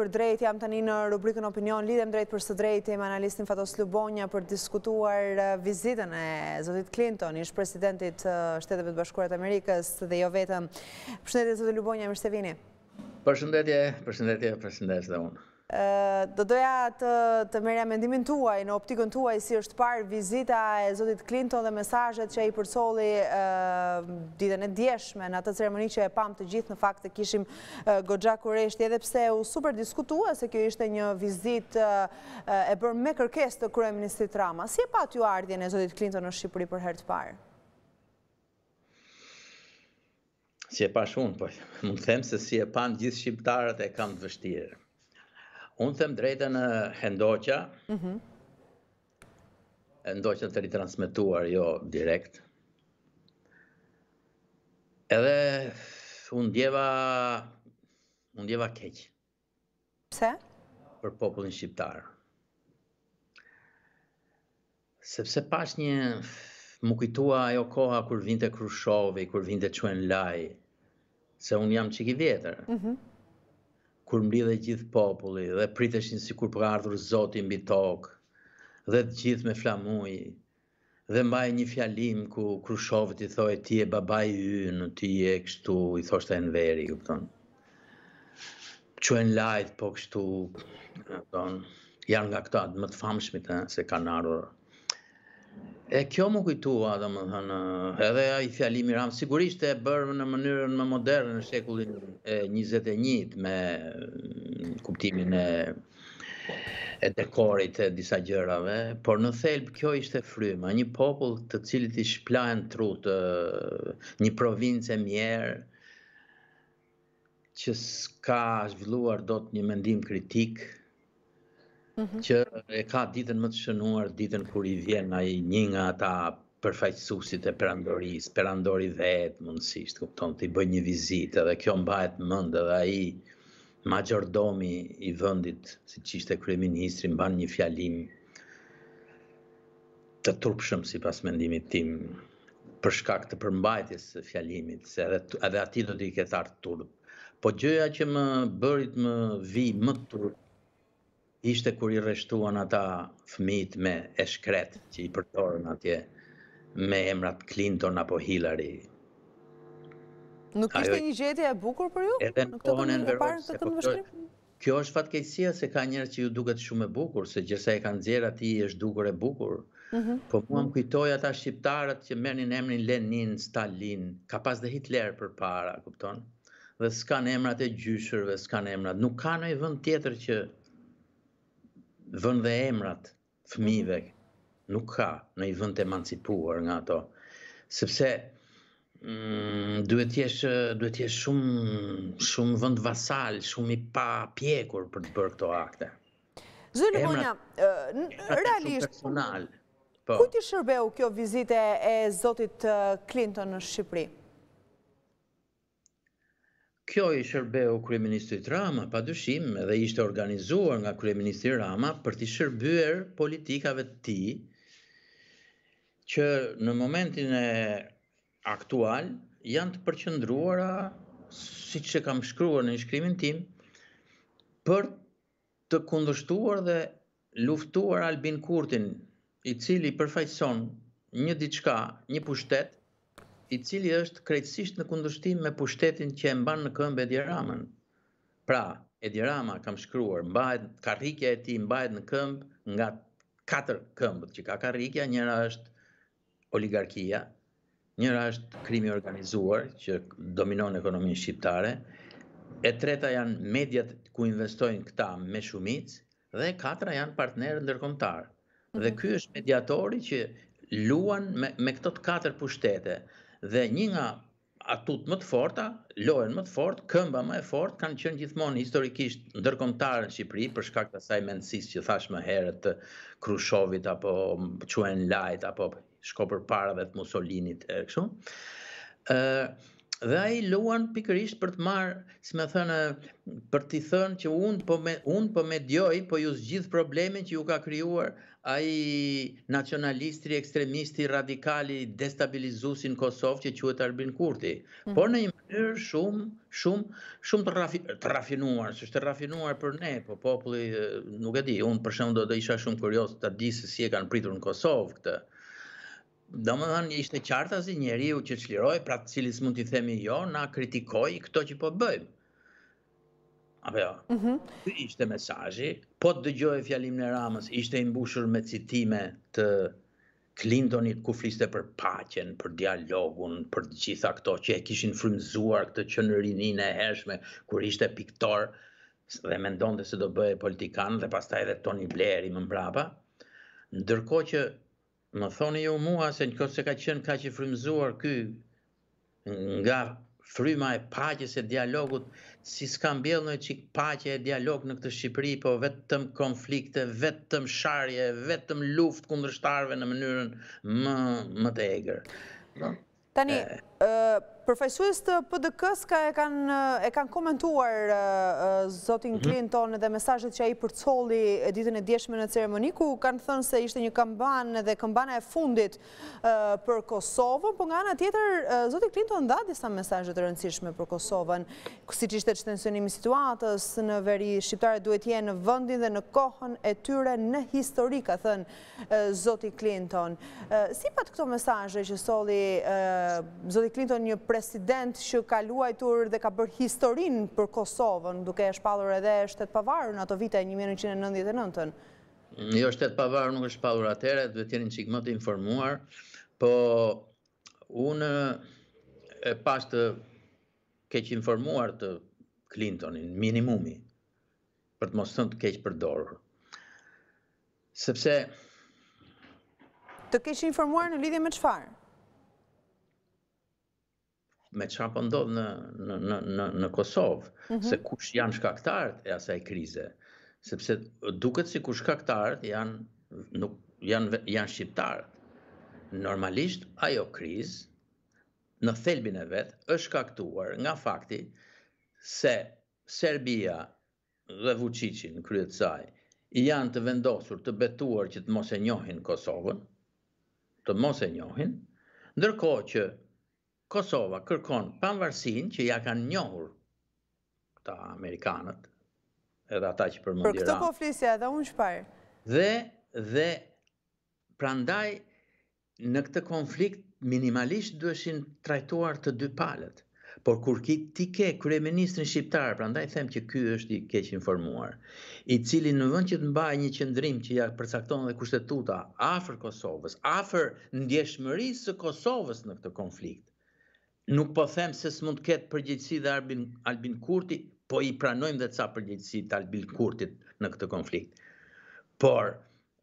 për drejt, jam të një në rubrikën opinion, lidhem drejt për së drejt, jem analistin Fatos Lubonja për diskutuar vizitën e Zotit Clinton, ish presidentit shtetëve të bashkurat Amerikës dhe jo vetëm. Përshëndetje, Zotit Lubonja, më të vini. Përshëndetje, përshëndetje, përshëndetje dhe unë. Do doja të merja mendimin tuaj, në optikën tuaj, si është parë vizita e Zotit Clinton dhe mesajet që i përsoli ditën e djeshme në atë ceremoni që e pam të gjithë në fakt të kishim gogja kureshti, pse u super diskutua se kjo ishte një vizit e bërë me kërkes të Krye Ministri Trama. Si e pat ju ardhjen e Zotit Clinton në Shqipëri për hertë parë? Si e pa shumë, po, mund të themë se si e pa në gjithë shqiptarët e kam të vështirë. Unë them drejta në Hendoqa, mhm. Hendoqa të ritransmituar jo direkt, edhe unë djeva, unë djeva keq. Pse? Për popullin shqiptarë. Sepse pash një, më kujtua ajo koha kur vinte Krushovi, kur vinte Quen Laj, se unë jam qiki vjetër. Mhm kur mblidhe gjithë populli dhe priteshin si kur për ardhur zoti mbi tokë, dhe të gjithë me flamuj, dhe mbaj një fjalim ku krushovët i thoi ti e baba i ynë, ti e kështu, i thoshtë e në veri, këpëton. Quen lajtë po kështu, janë nga këta, më të famshmit, se kanë ardhur, E kjo më kujtua, dhe më thënë, edhe i fjalimi ramë, sigurisht e bërë në mënyrën më modernë në shekullin e 21 me mm, kuptimin e, e dekorit e disa gjërave, por në thelbë kjo ishte fryma, një popull të cilit i shplajnë trutë, një provincë e mjerë, që s'ka zhvilluar do të një mendim kritikë, Mhm. që e ka ditën më të shënuar ditën kur i vjen ai një nga ata përfaqësuesit e përandoris, perandori vetë mundësisht kupton ti bën një vizitë dhe kjo mbahet mend edhe ai majordomi i vendit, siç ishte kryeministri, mban një fjalim të turpshëm sipas mendimit tim për shkak të përmbajtjes së fjalimit, se edhe edhe aty do të i ketë turp. Po gjëja që më bërit më vi më turp ishte kur i rreshtuan ata fëmit me e shkret që i përtorën atje me emrat Clinton apo Hillary. Nuk ishte një gjetje e bukur për ju? Edhe në kohën e në verës, Kjo është fatkeqësia se ka njerëz që ju duket shumë e bukur, se gjërsa e kanë zjerë ati është dukur e bukur. Mhm. Po mua më kujtoj ata shqiptarët që mërnin emrin Lenin, Stalin, ka pas dhe Hitler për para, dhe s'kan emrat e gjyshërve, s'kan emrat. Nuk ka në vend vënd tjetër që vën dhe emrat fëmijëve nuk ka në i vënd të emancipuar nga ato. Sepse mm, duhet jesh, duhet shumë, shumë vënd vasal, shumë i pa pjekur për të bërë këto akte. Zënë Monja, realisht, po, ku ti shërbeu kjo vizite e Zotit Clinton në Shqipëri? Shqipëri? Kjo i shërbeu Kryeministri Rama, pa dëshim, dhe ishte organizuar nga Kryeministri Rama për të shërbyer politikave të ti, që në momentin e aktual, janë të përqëndruara, si që kam shkruar në shkrimin tim, për të kundështuar dhe luftuar Albin Kurtin, i cili përfajson një diçka, një pushtet, i cili është krejtësisht në kundështim me pushtetin që e mban në këmbë Edi Ramën. Pra, Edi Rama kam shkruar, karikja e ti mbajt në këmbë nga katër këmbët që ka karikja, njëra është oligarkia, njëra është krimi organizuar që dominon ekonominë shqiptare, e treta janë mediat ku investojnë këta me shumicë, dhe katra janë partnerë ndërkomtarë. Dhe mhm. ky është mediatori që luan me, me këtët katër pushtete, dhe një nga atut më të forta, lojen më të fort, këmba më e fort, kanë qënë gjithmonë historikisht ndërkomtarë në Shqipëri, për shkak të saj mendësis që thash më herët të Krushovit, apo Quen Lajt, apo shko për para dhe të Mussolinit, e këshu dhe ai luan pikërisht për të marr, si më thënë, për t'i thënë që un po me un po me djoj, po ju zgjidh problemin që ju ka krijuar ai nacionalistri, ekstremisti radikali i në Kosovë që quhet Albin Kurti. Mm. Por në një mënyrë shumë shumë shumë të, rafi, të rafinuar, s'është rafinuar për ne, po populli nuk e di, un për shembull do të isha shumë kurioz ta di se si e kanë pritur në Kosovë këtë do më dhënë ishte qarta si njeri u që qliroj, pra të cilis mund t'i themi jo, na kritikoj këto që po bëjmë. Apo jo, mhm. ishte mesajji, po të dëgjoj e fjalim në ramës, ishte imbushur me citime të Clintonit ku fliste për pacjen, për dialogun, për gjitha këto që e kishin frymzuar këtë që në rinin e hershme, kur ishte piktor dhe me ndonë se do bëjë politikan dhe pastaj edhe Tony Blair i më mbrapa, ndërko që më thoni ju mua se në kose ka qenë ka që frimzuar ky nga fryma e pacjes e dialogut, si s'kam bjellë në qik pacje e dialog në këtë Shqipëri, po vetëm konflikte, vetëm sharje, vetëm luft kundrështarve në mënyrën më, më të egrë. Tani, e... Përfajsuis të PDK-s e kanë komentuar zotin mhm. Clinton dhe mesajët që a i përcoli e ditën e djeshme në ceremoniku, kanë thënë se ishte një kamban dhe kambana e fundit për Kosovë, për po nga nga tjetër, zotin Clinton dha disa mesajët të rëndësishme për Kosovën, kësi që ishte që të situatës në veri, Shqiptare duhet jenë në vëndin dhe në kohën e tyre në historika, thënë zotin Clinton. Si pat këto mesajët që soli zotin Clinton një president që ka luajtur dhe ka bërë historin për Kosovën, duke e shpadur edhe shtetë pavarë në ato vite 1999-ën? Jo, shtetë pavarë nuk e shpallur atere, dhe tjeni në qikë më të informuar, po unë e pas të keq informuar të Clintonin, minimumi, për të mos të të keq për Sepse... Të keq informuar në lidhje me qëfarë? me qa pëndodhë po në, në, në, në Kosovë, mm -hmm. se kush janë shkaktarët e asaj krize, sepse duket si kush shkaktarët janë, nuk, janë, janë shqiptarët. Normalisht, ajo krizë, në thelbin e vetë, është shkaktuar nga fakti se Serbia dhe Vucicin, kryet saj, janë të vendosur të betuar që të mos e njohin Kosovën, të mos e njohin, ndërko që Kosova kërkon pavarësinë që ja kanë njohur këta amerikanët, edhe ata që përmendin. Për këtë po flisja edhe unë shparë. Dhe dhe prandaj në këtë konflikt minimalisht duheshin trajtuar të dy palët. Por kur ki, ti ke kryeministrin shqiptar, prandaj them që ky është i keq informuar, i cili në vend që të mbajë një qendrim që ja përcakton dhe kushtetuta afër Kosovës, afër ndjeshmërisë së Kosovës në këtë konflikt, nuk po them se s'mund të ketë përgjegjësi dhe Albin Albin Kurti, po i pranojmë dhe ca përgjegjësi të Albin Kurtit në këtë konflikt. Por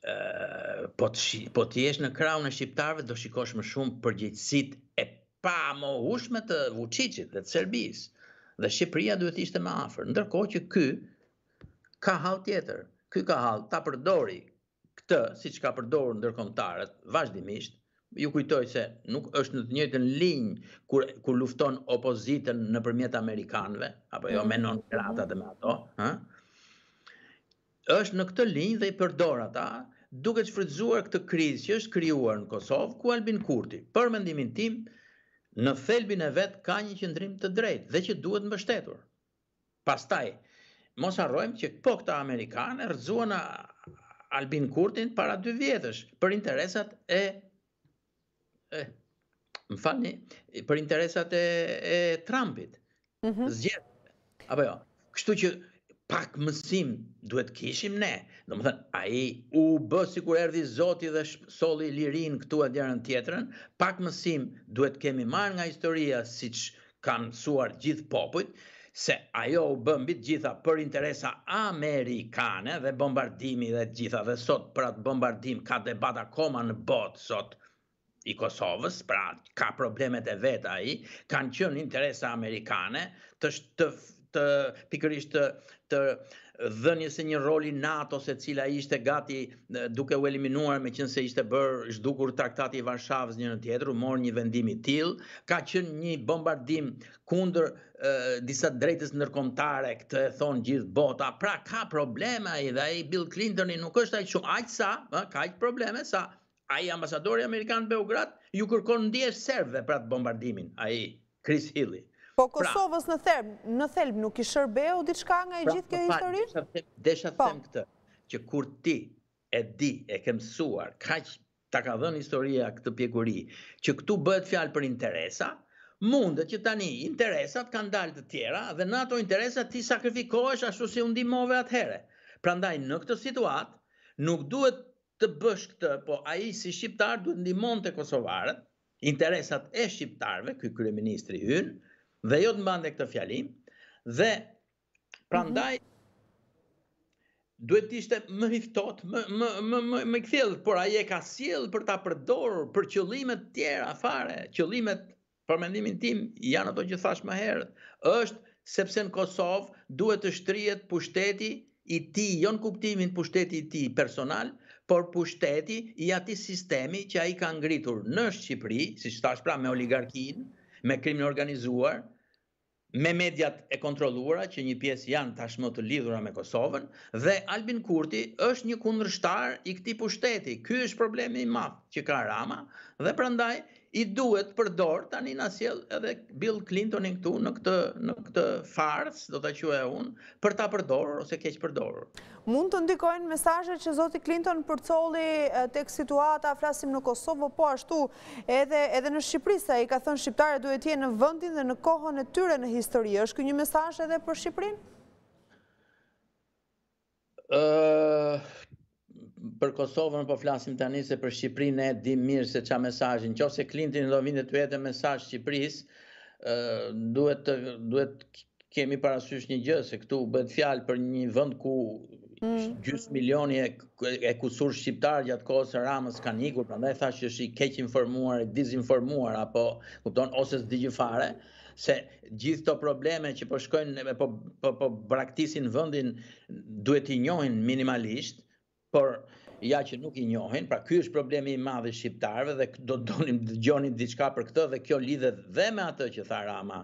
ë po të shi, po të jesh në krahun e shqiptarëve do shikosh më shumë përgjegjësitë e pamohshme të Vučićit dhe të Serbisë. Dhe Shqipëria duhet të ishte më afër, ndërkohë që ky ka hall tjetër. Ky ka hall ta përdori këtë siç ka përdorur ndërkombëtarët vazhdimisht, ë ju kujtoj se nuk është në të njëjtën linjë kur kur lufton opozitën nëpërmjet amerikanëve apo jo mm. menon non grata dhe me ato, ha? Është në këtë linjë dhe i përdor ata duke shfrytzuar këtë krizë që është krijuar në Kosovë ku Albin Kurti. Për mendimin tim, në thelbin e vet ka një qendrim të drejtë dhe që duhet mbështetur. Pastaj mos harrojmë që po këta amerikanë rrezuan Albin Kurtin para dy vjetësh për interesat e Eh, më falni, për interesat e Trumpit. Mhm. Zgjet. Apo jo, kështu që pak mësim duhet kishim ne. do më thënë, a i u bë si kur erdi zoti dhe soli lirin këtu e djerën tjetërën, pak mësim duhet kemi marë nga historia si që kanë suar gjithë popujt, se ajo u bëmbit gjitha për interesa Amerikane dhe bombardimi dhe gjitha dhe sot për atë bombardim ka debata koma në botë sot i Kosovës, pra ka problemet e vetë i, kanë qenë interesa amerikane të të, të pikërisht të, të një roli NATO se cila ishte gati duke u eliminuar me qenë se ishte bër zhdukur traktati i Varshavës një në tjetër, u mor një vendim i tillë, ka qenë një bombardim kundër disa drejtës ndërkombëtare, këtë e thon gjithë bota. Pra ka probleme i dhe i Bill Clintoni nuk është aq shumë aq sa, ka aq probleme sa Ai ambasadori amerikan në Beograd ju kërkon ndjes serbëve për atë bombardimin, ai Chris Hilli. Po pra- Kosovës në Therb, në Thelb nuk i shërbeu diçka nga pra, e gjithë kjo po, histori? Desha të po. them këtë, që kur ti e di, e ke mësuar, kaq ta ka dhënë historia këtë pjekuri, që këtu bëhet fjalë për interesa, mundë që tani interesat kanë dalë të tjera dhe në ato interesa ti sakrifikohesh ashtu si u ndihmove atëherë. Prandaj në këtë situatë nuk duhet të bësh këtë, po ai si shqiptar duhet ndihmonte kosovarët, interesat e shqiptarëve, ky kryeministri hyn dhe jo të mbante këtë fjalim dhe prandaj mhm. duhet të ishte më i më më më më, i por ai e ka sjell për ta përdorur për qëllime të tjera fare, qëllimet për mendimin tim janë ato që thash më herët, është sepse në Kosovë duhet të shtrihet pushteti i ti, jo në kuptimin pushteti i ti personal, por pushteti i ati sistemi që a i ka ngritur në Shqipëri, si që tash pra me oligarkin, me krimin organizuar, me mediat e kontrolura që një pjesë janë tashmë të lidhura me Kosovën, dhe Albin Kurti është një kundrështar i këti pushteti. Ky është problemi i mafë që ka Rama, dhe prandaj i duhet për dorë tani na sjell edhe Bill Clintonin këtu në këtë në këtë farsë, do ta quaj unë, për ta përdorur ose keq përdorur. Mund të ndikojnë mesazhet që zoti Clinton përcolli tek situata, flasim në Kosovë, po ashtu edhe edhe në Shqipëri sa i ka thënë shqiptarët duhet të jenë në vendin dhe në kohën e tyre në histori. Është ky një mesazh edhe për Shqipërin? për Kosovën po flasim tani se për Shqipërinë e di mirë se çfarë mesazhin. Nëse Clinton do vinte të jetë mesazh Shqipërisë, ë duhet të duhet kemi parasysh një gjë se këtu bëhet fjalë për një vend ku mm. gjys mm. milioni e, e kusur shqiptar gjatë kohës së Ramës kanë ikur, prandaj thashë që është i keq informuar, i dezinformuar apo kupton ose s'di gjë fare se gjithë këto probleme që po shkojnë po po po braktisin vendin duhet i njohin minimalisht por ja që nuk i njohin, pra ky është problemi i madh i shqiptarëve dhe do të donim të dëgjonin diçka për këtë dhe kjo lidhet dhe me atë që tha Rama,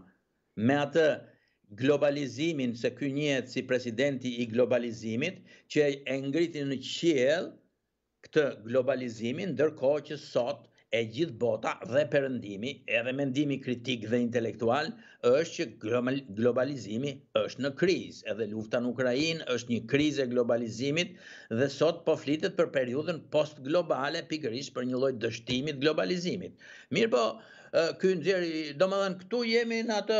me atë globalizimin se ky njihet si presidenti i globalizimit që e ngritin në qiell këtë globalizimin ndërkohë që sot e gjithë bota dhe përëndimi, edhe mendimi kritik dhe intelektual, është që globalizimi është në kriz, edhe lufta në Ukrajin është një kriz e globalizimit, dhe sot po flitet për periudhën post-globale pikërish për një lojt dështimit globalizimit. Mirë po, kënë gjeri, do më dhenë këtu jemi në atë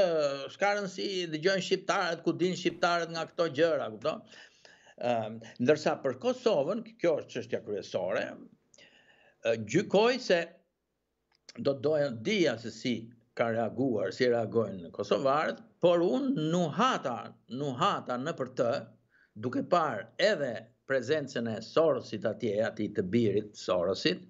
shkarën si dhe gjënë shqiptarët, ku dinë shqiptarët nga këto gjëra, këto. Ndërsa për Kosovën, kjo është qështja kryesore, gjykoj se do të doja dhja se si ka reaguar, si reagojnë në Kosovarët, por unë nuhata, nuhata në për të, duke par edhe prezencën e sorosit atje, ati të birit sorosit,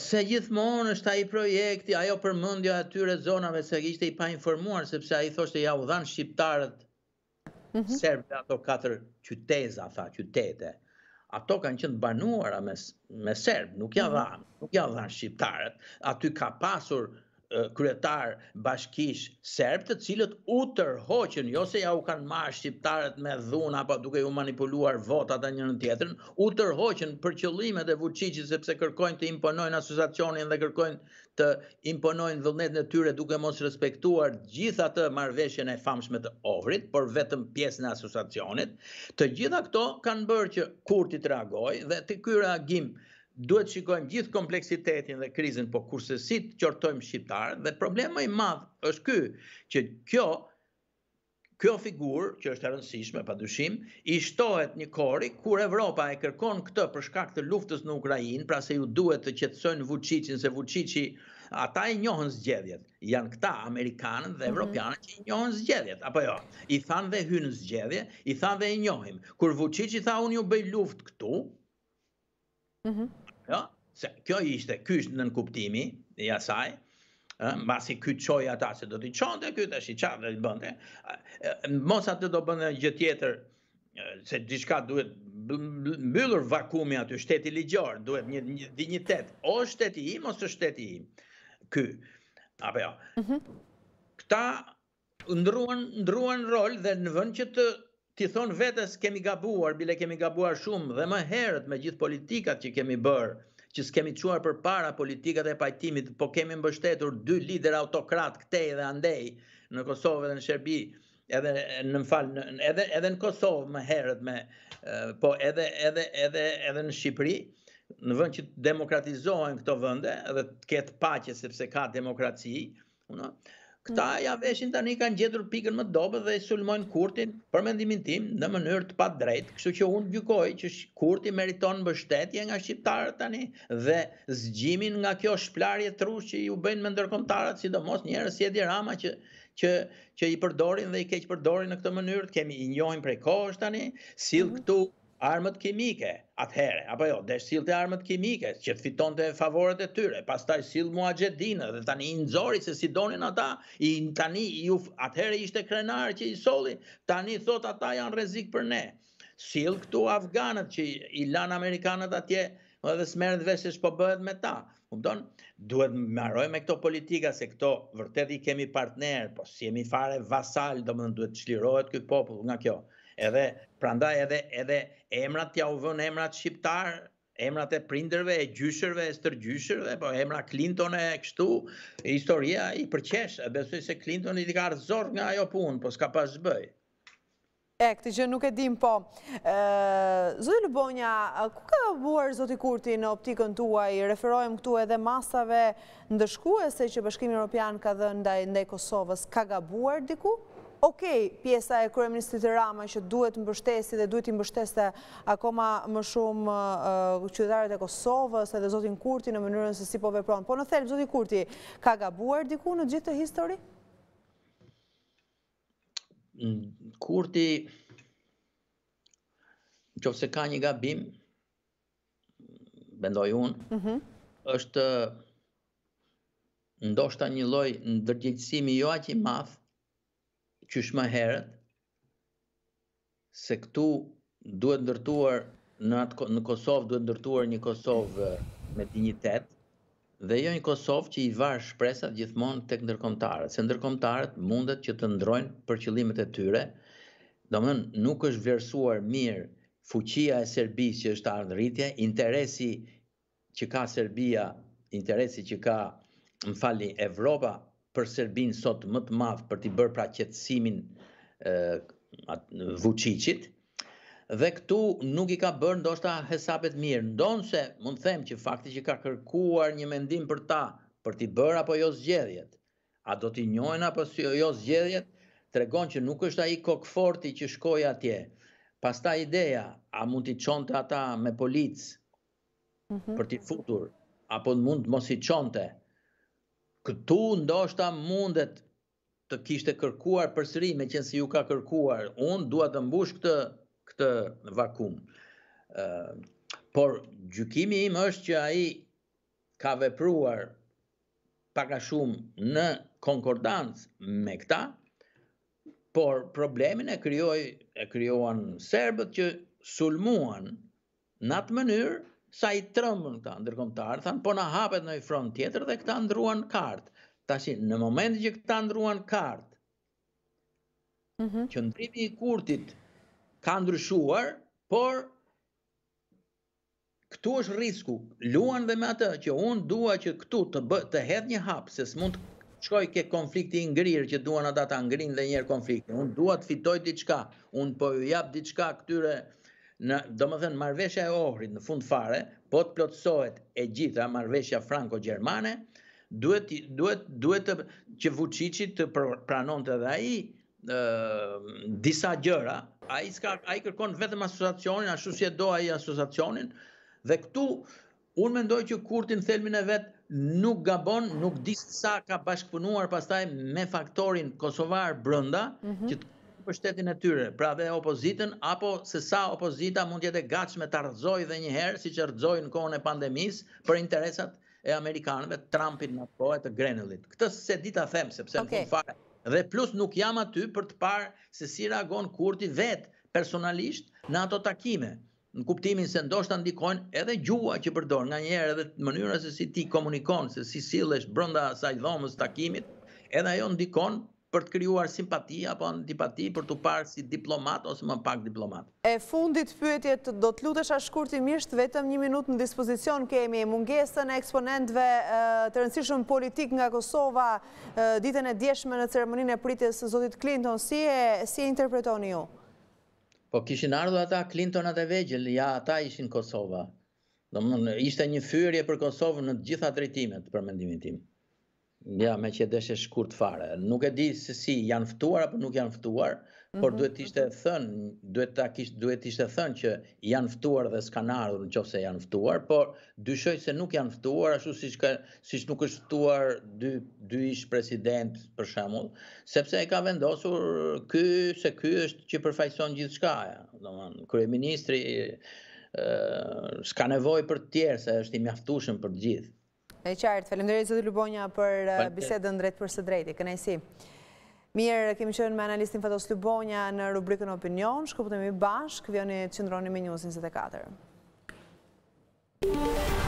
se gjithmonë është ai i projekti, ajo përmëndjo atyre zonave se gjithë i pa informuar, sepse a i thoshtë ja u dhanë shqiptarët mhm. serbët ato katër qyteza, qytete, ato kanë qënë banuara me Serbë, nuk janë mhm. dhanë, nuk janë dhanë shqiptarët, aty ka pasur kryetar bashkish serb të cilët u tërhoqën, jo se ja u kanë marrë shqiptarët me dhunë apo duke u manipuluar votat anë njërin tjetrin, u tërhoqën për qëllimet e Vučićit sepse kërkojnë të imponojnë asociacionin dhe kërkojnë të imponojnë vullnetin e tyre duke mos respektuar gjithë atë marrëveshjen e famshme të Ohrit, por vetëm pjesën e asociacionit. Të gjitha këto kanë bërë që Kurti të reagojë dhe ti ky reagim duhet shikojmë gjithë kompleksitetin dhe krizën, po kurse si të qortojmë shqiptarë, dhe problemë e madhë është ky, që kjo, kjo figurë, që është rëndësishme, pa dushim, i shtohet një kori, kur Evropa e kërkon këtë për shkak të luftës në Ukrajin, pra se ju duhet të qetësojnë Vucicin, se vëqici ata i njohën zgjedhjet, janë këta Amerikanën dhe mhm. Evropianën që i njohën zgjedhjet, apo jo, i than dhe hynë zgjedhje, i than dhe i njohim, kur vëqici tha unë ju bëj luft këtu, mhm. Jo? Se kjo ishte ky është nën kuptimi i asaj në basi këtë qojë ata se do t'i qonte, këtë është i qatë dhe i bënde. mos atë do bënde gjë gjithë tjetër, se gjithka duhet mbyllur vakumi aty shteti ligjor, duhet një dignitet, o shteti im, o së shteti im, këtë. Apo jo. Mhm. Këta ndruan rol dhe në vënd që të ti thon vetes kemi gabuar, bile kemi gabuar shumë dhe më herët me gjithë politikat që kemi bërë, që s'kemi quar për para politikat e pajtimit, po kemi mbështetur dy lider autokrat këtej dhe andej në Kosovë dhe në Shërbi, edhe në fal edhe edhe në Kosovë më herët me po edhe edhe edhe edhe në Shqipëri në vend që demokratizohen këto vende edhe të ketë paqe sepse ka demokraci unë Këta mm. ja veshin tani kanë gjetur pikën më dobë dhe sulmojnë Kurtin për mendimin tim në mënyrë të padrejtë, kështu që unë gjykoj që Kurti meriton mbështetje nga shqiptarët tani dhe zgjimin nga kjo shplarje trush që ju bëjnë me ndërkombëtarët, sidomos njerëz si Edi Rama që që që i përdorin dhe i keq përdorin në këtë mënyrë, kemi i njohim prej kohësh tani, sill mm. këtu armët kimike atëhere, apo jo, dhe shilë të armët kimike, që fiton të favorët e tyre, pas taj shilë mua gjedinë, dhe tani i nëzori se si donin ata, i tani, atëhere ishte krenarë që i soli, tani thot ata janë rezik për ne. Shilë këtu Afganët që i lanë Amerikanët atje, më dhe smerën dhe veshë shpo bëhet me ta. Kupton? Duhet arroj me këto politika se këto vërtet i kemi partner, po si jemi fare vasal, domethënë duhet të çlirohet ky popull nga kjo. Edhe prandaj edhe edhe emrat ja u vën emrat shqiptar, emrat e prindërve, e gjyshërve, e stërgjyshërve, po emra Clinton e kështu, historia i përqesh, e besoj se Clinton i ka rëzor nga ajo punë, po s'ka pas zbëj. E, këtë gjë nuk e dim, po. Zullë Bonja, ku ka buar Zoti Kurti në optikën tuaj? Referojmë këtu edhe masave ndëshkuese që Bashkimi Europian ka dhe ndaj Kosovës. Ka Ka ga buar diku? okej pjesa e kërëministit Rama që duhet më bështesi dhe duhet i më akoma më shumë qytetarët e Kosovës edhe Zotin Kurti në mënyrën se si po vepron. Po në thelë, Zotin Kurti, ka gabuar diku në gjithë të histori? Mm, Kurti, që fëse ka një gabim, bendoj unë, mhm. është ndoshta një loj në dërgjithësimi jo aqë i mafë, qysh më herët se këtu duhet ndërtuar në atë në Kosovë duhet ndërtuar një Kosovë eh, me dinjitet dhe jo një Kosovë që i var shpresat gjithmonë tek ndërkombëtarët, se ndërkombëtarët mundet që të ndrojnë për qëllimet e tyre. Domthon nuk është vlerësuar mirë fuqia e Serbisë që është ardhritja, interesi që ka Serbia, interesi që ka, më falni, Evropa për Serbin sot më të madh për t'i bërë pra qetësimin ë Vučićit. Dhe këtu nuk i ka bërë ndoshta hesapet mirë. Ndonse mund të them që fakti që ka kërkuar një mendim për ta, për t'i bërë apo jo zgjedhjet. A do t'i njojnë apo jo zgjedhjet? Tregon që nuk është ai kokforti që shkoi atje. Pastaj ideja, a mund t'i çonte ata me policë? Mhm. Për t'i futur apo mund mos i çonte? këtu ndoshta mundet të kishte kërkuar përsëri me qenë se ju ka kërkuar. Unë dua të mbush këtë këtë vakum. ë por gjykimi im është që ai ka vepruar pak a shumë në konkordancë me këta, por problemin e krijoi e krijuan serbët që sulmuan në atë mënyrë sa i trëmën këta ndërkomtarë, thanë, po në hapet në i front tjetër dhe këta ndruan kartë. Ta si, në moment që këta ndruan kartë, mhm. që primi i kurtit ka ndryshuar, por këtu është risku, luan dhe me atë që unë dua që këtu të, bë, të hedh një hapë, se s'mund të qoj ke konflikti ngrirë që duan ata ta ngrinë dhe njerë konflikti, unë dua të fitoj diçka, unë po ju japë diçka këtyre në do më thënë marveshja e ohrit në fund fare, po të plotësohet e gjitha marveshja franco-gjermane, duhet që Vucici të pranon të dhe aji disa gjëra, aji kërkon vetëm asosacionin, ashtu si e do aji asosacionin, dhe këtu unë mendoj që kurtin thelmin e vetë nuk gabon, nuk disë sa ka bashkëpunuar pastaj me faktorin Kosovar brënda, mhm. që të për shtetin e tyre, pra dhe opozitën, apo se sa opozita mund jetë e gatshme të rëzoj dhe njëherë, si që rëzoj në kohën e pandemis, për interesat e Amerikanëve, Trumpit në kohë e të Grenellit. Këtë se dita them, sepse në fund fare. Dhe plus nuk jam aty për të parë se si reagon kurti vetë personalisht në ato takime në kuptimin se ndoshta ndikojnë edhe gjua që përdor nga njerë edhe mënyra se si ti komunikon, se si sillesh brenda asaj dhomës takimit, edhe ajo ndikon për të kryuar simpati apo antipati për të parë si diplomat ose më pak diplomat. E fundit pyetjet do të lutesha shkurtimisht vetëm një minut në dispozicion kemi mungesën e eksponentve të rëndësishëm politik nga Kosova ditën e djeshme në ceremoninë e pritjes Zotit Clinton. Si e interpretoni ju? Po kishin ardhë ata Clintonat e vegjel, ja ata ishin Kosova. Ishte një fyrje për Kosovë në gjitha drejtimet, për mendimin timë. Ja, me që deshe shkurt fare. Nuk e di se si janë ftuar apo nuk janë ftuar, por mhm, duhet ishte mhm. thën, duhet ta kisht, duhet ishte thën që janë ftuar dhe s'kan ardhur nëse janë ftuar, por dyshoj se nuk janë ftuar ashtu siç ka siç nuk është ftuar dy dy ish president për shembull, sepse e ka vendosur ky se ky është që përfaqëson gjithçka, ja. kërë kryeministri ministri s'ka nevojë për të tjerë, se është i mjaftushën për të gjithë. E qartë, felim Zotë Lubonja për bisedën drejtë për së drejti, këna i si. Mirë, kemi qënë me analistin Fatos Lubonja në rubrikën Opinion, shkëpëtëm bashkë, vjoni të qëndroni me News 24.